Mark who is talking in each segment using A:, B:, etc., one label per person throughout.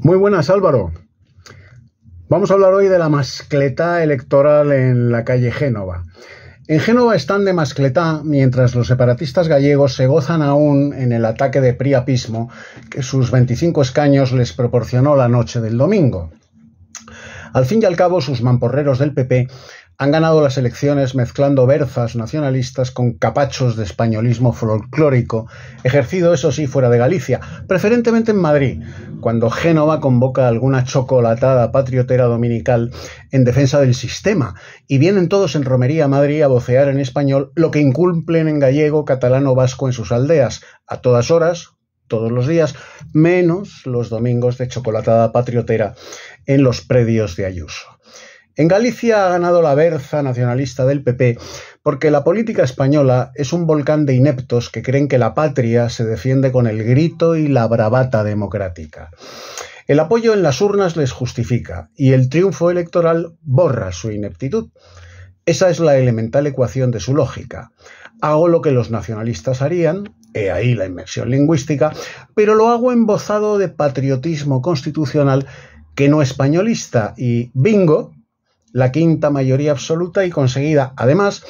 A: Muy buenas, Álvaro. Vamos a hablar hoy de la mascletá electoral en la calle Génova. En Génova están de mascletá mientras los separatistas gallegos se gozan aún en el ataque de priapismo que sus 25 escaños les proporcionó la noche del domingo. Al fin y al cabo, sus mamporreros del PP han ganado las elecciones mezclando berzas nacionalistas con capachos de españolismo folclórico, ejercido eso sí fuera de Galicia, preferentemente en Madrid, cuando Génova convoca alguna chocolatada patriotera dominical en defensa del sistema, y vienen todos en romería a Madrid a vocear en español lo que incumplen en gallego, catalán o vasco en sus aldeas, a todas horas, todos los días, menos los domingos de chocolatada patriotera en los predios de Ayuso. En Galicia ha ganado la berza nacionalista del PP porque la política española es un volcán de ineptos que creen que la patria se defiende con el grito y la bravata democrática. El apoyo en las urnas les justifica y el triunfo electoral borra su ineptitud. Esa es la elemental ecuación de su lógica. Hago lo que los nacionalistas harían, he ahí la inmersión lingüística, pero lo hago embozado de patriotismo constitucional que no españolista y bingo, la quinta mayoría absoluta y conseguida, además,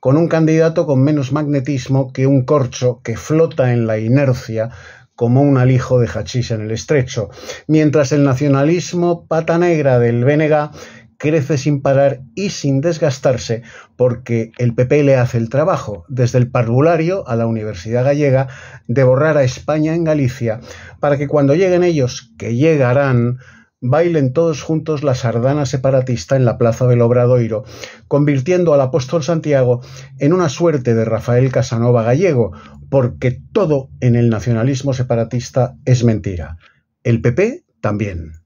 A: con un candidato con menos magnetismo que un corcho que flota en la inercia como un alijo de hachís en el estrecho, mientras el nacionalismo pata negra del BNG crece sin parar y sin desgastarse porque el PP le hace el trabajo, desde el parvulario a la Universidad Gallega, de borrar a España en Galicia, para que cuando lleguen ellos, que llegarán, bailen todos juntos la sardana separatista en la plaza del Obradoiro, convirtiendo al apóstol Santiago en una suerte de Rafael Casanova gallego, porque todo en el nacionalismo separatista es mentira. El PP también.